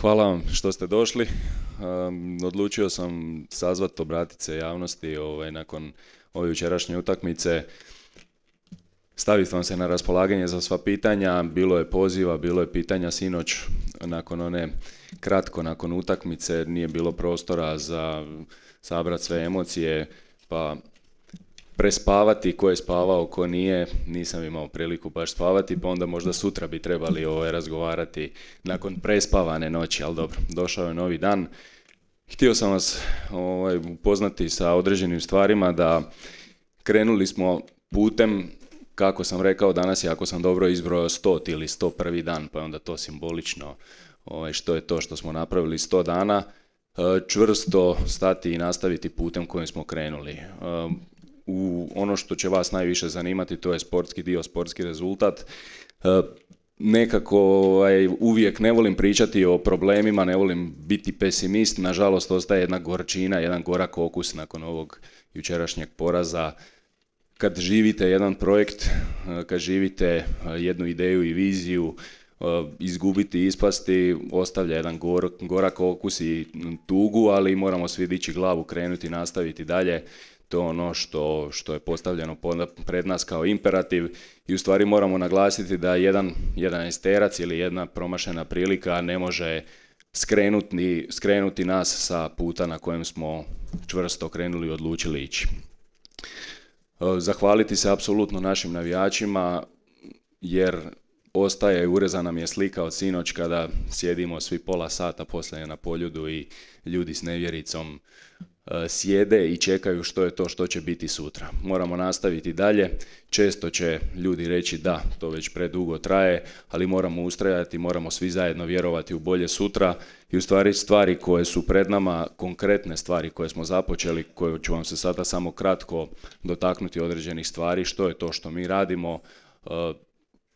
Hvala vam što ste došli. odlučio sam sazvat, obratiti se javnosti ovaj, nakon ove jučerašnje utakmice. Staviti vam se na raspolaganje za sva pitanja. Bilo je poziva, bilo je pitanja sinoć nakon one kratko, nakon utakmice. Nije bilo prostora za sabrat sve emocije, pa prespavati, ko je spavao, ko nije, nisam imao priliku baš spavati, pa onda možda sutra bi trebali ovaj, razgovarati nakon prespavane noći, ali dobro, došao je novi dan. Htio sam vas ovaj, upoznati sa određenim stvarima da krenuli smo putem, kako sam rekao danas, ako sam dobro izbrojao stot ili sto prvi dan, pa je onda to simbolično ovaj, što je to što smo napravili sto dana, eh, čvrsto stati i nastaviti putem kojim smo krenuli. Eh, u ono što će vas najviše zanimati, to je sportski dio, sportski rezultat. E, nekako ovaj, uvijek ne volim pričati o problemima, ne volim biti pesimist, nažalost ostaje jedna gorčina, jedan gorak okus nakon ovog jučerašnjeg poraza. Kad živite jedan projekt, e, kad živite e, jednu ideju i viziju, izgubiti, i ispasti, ostavlja jedan gor, gorak okus i tugu, ali moramo svi dići glavu, krenuti, nastaviti dalje to je ono što, što je postavljeno pred nas kao imperativ i u stvari moramo naglasiti da jedan, jedan esterac ili jedna promašena prilika ne može skrenuti, skrenuti nas sa puta na kojem smo čvrsto krenuli i odlučili ići. E, zahvaliti se apsolutno našim navijačima jer ostaje ureza nam je slika od sinoć kada sjedimo svi pola sata poslije na poljudu i ljudi s nevjericom E, sjede i čekaju što je to što će biti sutra. Moramo nastaviti dalje, često će ljudi reći da, to već predugo traje, ali moramo ustrajati, moramo svi zajedno vjerovati u bolje sutra i u stvari stvari koje su pred nama, konkretne stvari koje smo započeli, koje ću vam se sada samo kratko dotaknuti određenih stvari, što je to što mi radimo, e,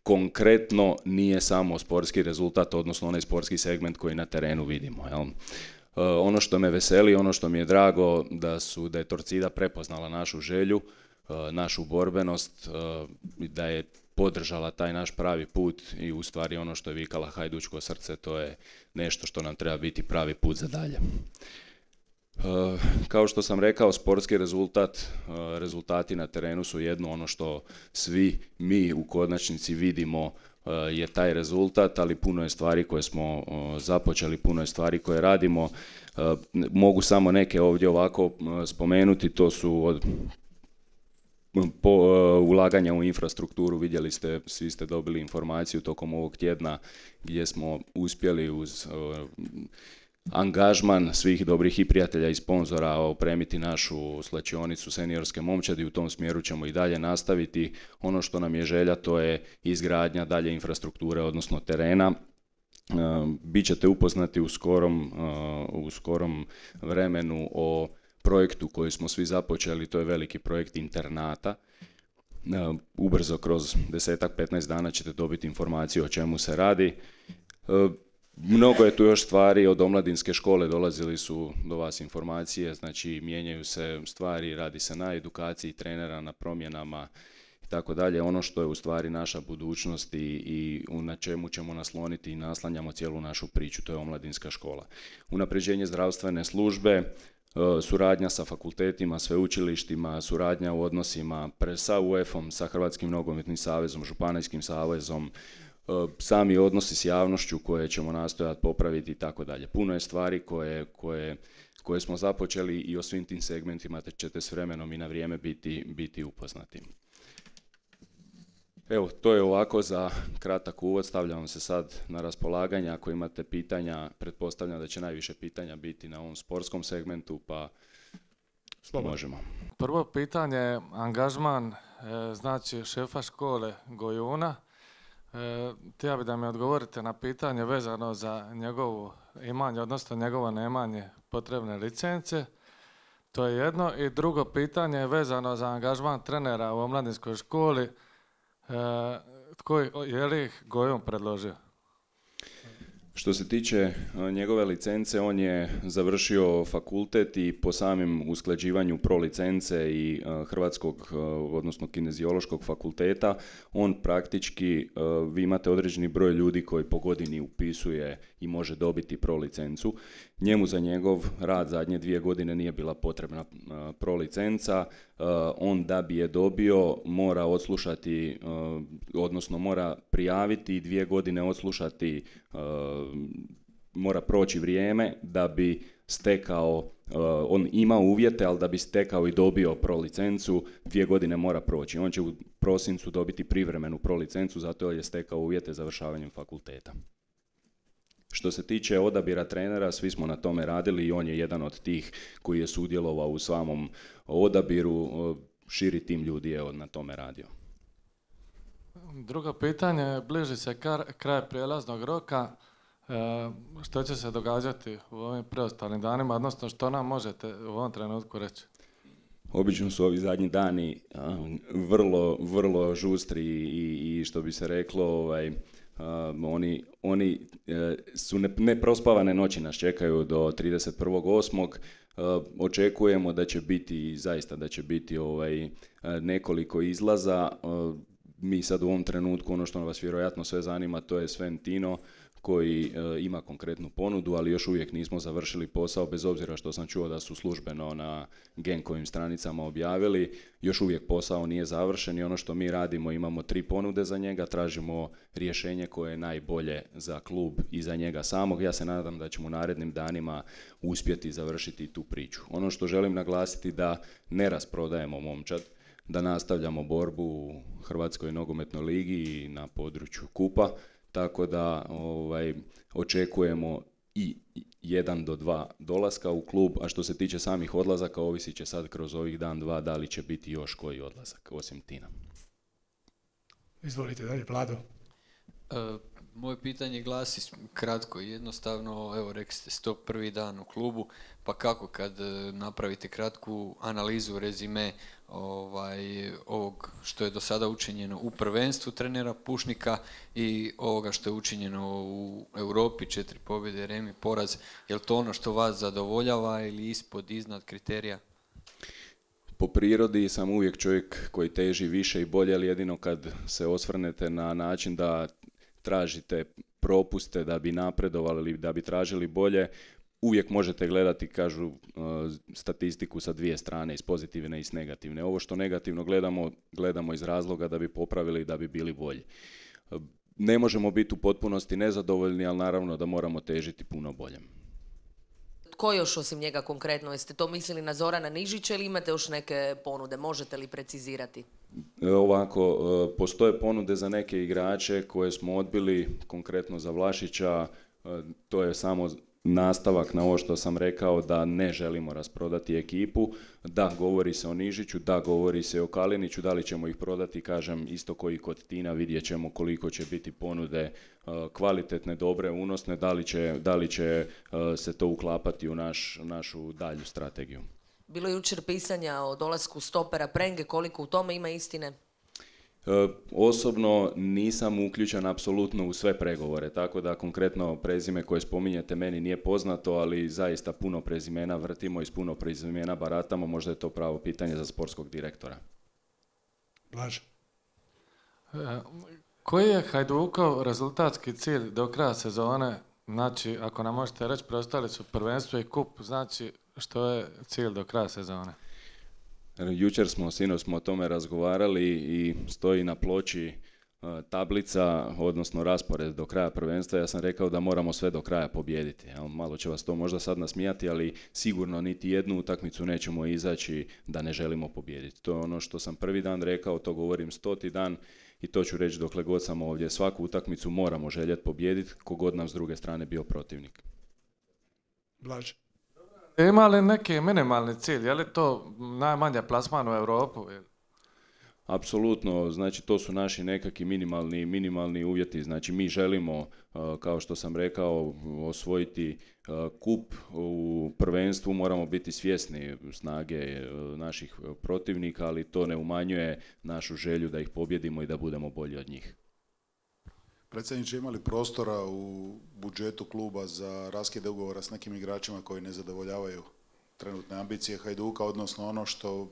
konkretno nije samo sportski rezultat, odnosno onaj sportski segment koji na terenu vidimo. Jel? Eh, ono što me veseli, ono što mi je drago da su da je Torcida prepoznala našu želju, eh, našu borbenost, eh, da je podržala taj naš pravi put i u stvari ono što je vikala Hajdučko srce, to je nešto što nam treba biti pravi put za dalje. Kao što sam rekao, sportski rezultat, rezultati na terenu su jedno ono što svi mi u konačnici vidimo Eh, je taj rezultat, ali puno je stvari koje smo započeli, puno je stvari koje radimo. Eh, mogu samo neke ovdje ovako eh, spomenuti, to su od mm, ulaganja u infrastrukturu, vidjeli ste, svi ste dobili informaciju tokom ovog tjedna gdje smo uspjeli uz angažman svih dobrih i prijatelja i sponzora opremiti našu slačionicu seniorske momčadi. U tom smjeru ćemo i dalje nastaviti. Ono što nam je želja to je izgradnja dalje infrastrukture, odnosno terena. Ehm, Bićete upoznati u skorom, eh, u skorom vremenu o projektu koji smo svi započeli, to je veliki projekt internata. Ehm, ubrzo kroz desetak, 15 dana ćete dobiti informaciju o čemu se radi. Ehm, Mnogo je tu još stvari, od omladinske škole dolazili su do vas informacije, znači mijenjaju se stvari, radi se na edukaciji trenera, na promjenama i tako dalje. Ono što je u stvari naša budućnost i, na čemu ćemo nasloniti i naslanjamo cijelu našu priču, to je omladinska škola. Unapređenje zdravstvene službe, e, suradnja sa fakultetima, sveučilištima, suradnja u odnosima sa UEF-om, sa Hrvatskim nogometnim savezom, Županijskim savezom, E, sami odnosi s javnošću koje ćemo nastojati popraviti i tako dalje. Puno je stvari koje, koje, koje smo započeli i o svim tim segmentima te ćete s vremenom i na vrijeme biti, biti upoznati. Evo, to je ovako za kratak uvod. Stavljam vam se sad na raspolaganje. Ako imate pitanja, pretpostavljam da će najviše pitanja biti na ovom sportskom segmentu, pa Slobodno. možemo. Prvo pitanje, angažman, e, znači šefa škole Gojuna. E, htio bih da mi odgovorite na pitanje vezano za njegovo imanje, odnosno njegovo nemanje potrebne licence. To je jedno. I drugo pitanje je vezano za angažman trenera u omladinskoj školi. E, je li ih Gojom predložio? Što se tiče e, njegove licence, on je završio fakultet i po samim usklađivanju pro licence i e, hrvatskog, e, odnosno kineziološkog fakulteta, on praktički, vi imate određeni broj ljudi koji po godini upisuje i može dobiti pro licencu Njemu za njegov rad zadnje dvije godine nije bila potrebna e, prolicenca. E, on da bi je dobio mora odslušati, e, odnosno mora prijaviti dvije godine odslušati, mora proći vrijeme da bi stekao, on ima uvjete, ali da bi stekao i dobio prolicencu, dvije godine mora proći. On će u prosincu dobiti privremenu prolicencu zato jer je stekao uvjete završavanjem fakulteta. Što se tiče odabira trenera, svi smo na tome radili i on je jedan od tih koji je sudjelovao u samom odabiru. Širi tim ljudi je na tome radio. Drugo pitanje, bliži se kraj prijelaznog roka. E, što će se događati u ovim preostalim danima, odnosno što nam možete u ovom trenutku reći? Obično su ovi zadnji dani vrlo, vrlo žustri i, i što bi se reklo ovaj, Um, oni, oni e, su ne, neprospavane noći nas čekaju do 31.8. Uh, um, očekujemo da će biti zaista da će biti ovaj, e, nekoliko izlaza. Um, mi sad u ovom trenutku ono što vas vjerojatno sve zanima to je Sventino koji e, ima konkretnu ponudu, ali još uvijek nismo završili posao, bez obzira što sam čuo da su službeno na Genkovim stranicama objavili, još uvijek posao nije završen i ono što mi radimo, imamo tri ponude za njega, tražimo rješenje koje je najbolje za klub i za njega samog. Ja se nadam da ćemo u narednim danima uspjeti završiti tu priču. Ono što želim naglasiti da ne rasprodajemo momčad, da nastavljamo borbu u Hrvatskoj nogometnoj ligi i na području Kupa, tako da ovaj, očekujemo i jedan do dva dolaska u klub, a što se tiče samih odlazaka, ovisit će sad kroz ovih dan, dva, da li će biti još koji odlazak, osim Tina. Izvolite, dalje, Vlado. E, moje pitanje glasi kratko i jednostavno, evo rekli ste sto prvi dan u klubu, pa kako kad e, napravite kratku analizu, rezime ovaj, ovog što je do sada učinjeno u prvenstvu trenera Pušnika i ovoga što je učinjeno u Europi, četiri pobjede, remi, poraz, je li to ono što vas zadovoljava ili ispod, iznad kriterija? Po prirodi sam uvijek čovjek koji teži više i bolje, ali jedino kad se osvrnete na način da tražite propuste da bi napredovali ili da bi tražili bolje, uvijek možete gledati, kažu, e, statistiku sa dvije strane, iz pozitivne i iz negativne. Ovo što negativno gledamo, gledamo iz razloga da bi popravili i da bi bili bolji. E, ne možemo biti u potpunosti nezadovoljni, ali naravno da moramo težiti puno boljem tko još osim njega konkretno? Jeste to mislili na Zorana Nižića ili imate još neke ponude? Možete li precizirati? E, ovako, e, postoje ponude za neke igrače koje smo odbili, konkretno za Vlašića, e, to je samo nastavak na ovo što sam rekao da ne želimo rasprodati ekipu, da govori se o Nižiću, da govori se o Kaliniću, da li ćemo ih prodati, kažem isto koji kod Tina, vidjet ćemo koliko će biti ponude e, kvalitetne, dobre, unosne, da li će, da li će e, se to uklapati u naš, našu dalju strategiju. Bilo je jučer pisanja o dolasku stopera Prenge, koliko u tome ima istine? E, osobno nisam uključen apsolutno u sve pregovore, tako da konkretno prezime koje spominjete meni nije poznato, ali zaista puno prezimena vrtimo i puno prezimena baratamo, možda je to pravo pitanje za sportskog direktora. Blaž. E, koji je Hajdukov rezultatski cilj do kraja sezone? Znači, ako nam možete reći, preostali su prvenstvo i kup, znači što je cilj do kraja sezone? Jučer smo, sinoć smo o tome razgovarali i stoji na ploči e, tablica, odnosno raspored do kraja prvenstva, ja sam rekao da moramo sve do kraja pobijediti. Malo će vas to možda sad nasmijati, ali sigurno niti jednu utakmicu nećemo izaći da ne želimo pobijediti. To je ono što sam prvi dan rekao, to govorim stoti dan i to ću reći dokle god sam ovdje. Svaku utakmicu moramo željeti pobijediti, kogod nam s druge strane bio protivnik imali neki minimalni cilj, je li to najmanja plasman u Europu? Apsolutno, znači to su naši nekakvi minimalni, minimalni uvjeti, znači mi želimo, e, kao što sam rekao, osvojiti e, kup u prvenstvu, moramo biti svjesni snage e, naših protivnika, ali to ne umanjuje našu želju da ih pobjedimo i da budemo bolji od njih. Predsjedniče, imali prostora u budžetu kluba za raskide ugovora s nekim igračima koji ne zadovoljavaju trenutne ambicije Hajduka, odnosno ono što e,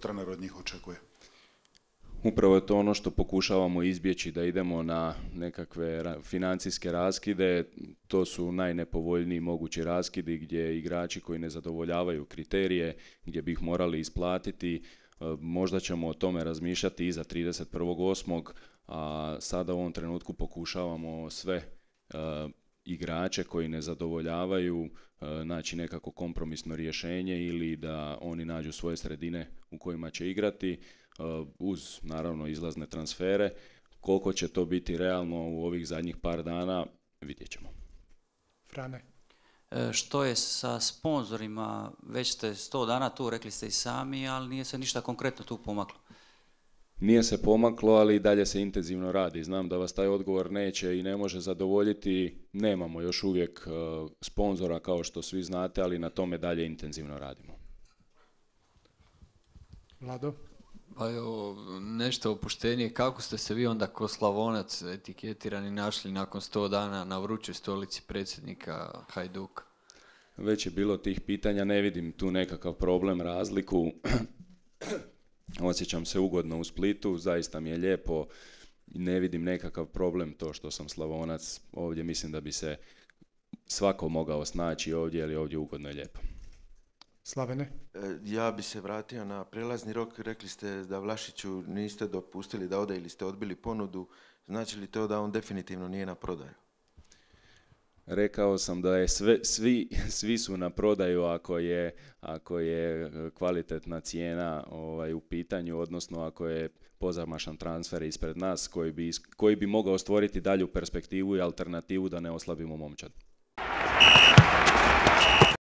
trener od njih očekuje? Upravo je to ono što pokušavamo izbjeći, da idemo na nekakve financijske raskide. To su najnepovoljniji mogući raskidi gdje igrači koji ne zadovoljavaju kriterije, gdje bi ih morali isplatiti, e, Možda ćemo o tome razmišljati iza 31.8 a sada u ovom trenutku pokušavamo sve e, igrače koji ne zadovoljavaju e, naći nekako kompromisno rješenje ili da oni nađu svoje sredine u kojima će igrati e, uz naravno izlazne transfere. Koliko će to biti realno u ovih zadnjih par dana vidjet ćemo. Frane. što je sa sponzorima? Već ste sto dana tu, rekli ste i sami, ali nije se ništa konkretno tu pomaklo. Nije se pomaklo, ali i dalje se intenzivno radi. Znam da vas taj odgovor neće i ne može zadovoljiti. Nemamo još uvijek e, sponzora kao što svi znate, ali na tome dalje intenzivno radimo. Vlado? Pa evo, nešto opuštenije. Kako ste se vi onda ko slavonac etiketirani našli nakon sto dana na vrućoj stolici predsjednika Hajduka? Već je bilo tih pitanja, ne vidim tu nekakav problem, razliku osjećam se ugodno u Splitu, zaista mi je lijepo, ne vidim nekakav problem to što sam Slavonac, ovdje mislim da bi se svako mogao snaći ovdje, ali ovdje ugodno i lijepo. Slavene? E, ja bi se vratio na prelazni rok. Rekli ste da Vlašiću niste dopustili da ode ili ste odbili ponudu. Znači li to da on definitivno nije na prodaju? rekao sam da je sve, svi, svi su na prodaju ako je, ako je e, kvalitetna cijena ovaj, u pitanju, odnosno ako je pozamašan transfer ispred nas koji bi, koji bi mogao stvoriti dalju perspektivu i alternativu da ne oslabimo momčad.